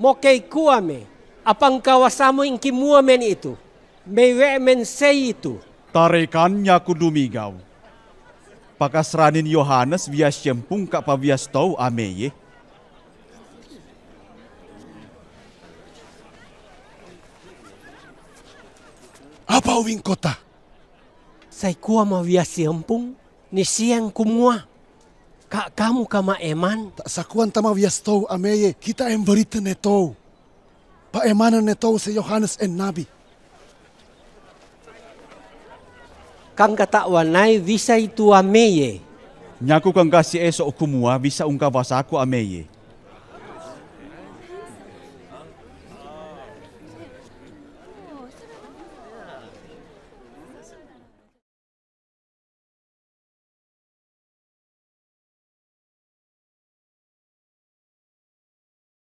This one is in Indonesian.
mokei kuame apang kawasamu inki muamen itu mewe men sei itu ku dumigau. pakasranin Yohanes bias cempung ka pabias tau ameye Apa wing kota? Saya kuama wiasi hempung, ni siang kumua. Ka kamu kama eman? Sakuan tama viastou ameye kita embarita netou. Pa emana netou se Yohanes en nabi. Kang kata wanai bisa itu ameye. Nyaku kang kasih esok kumua bisa ungkapasaku ameye.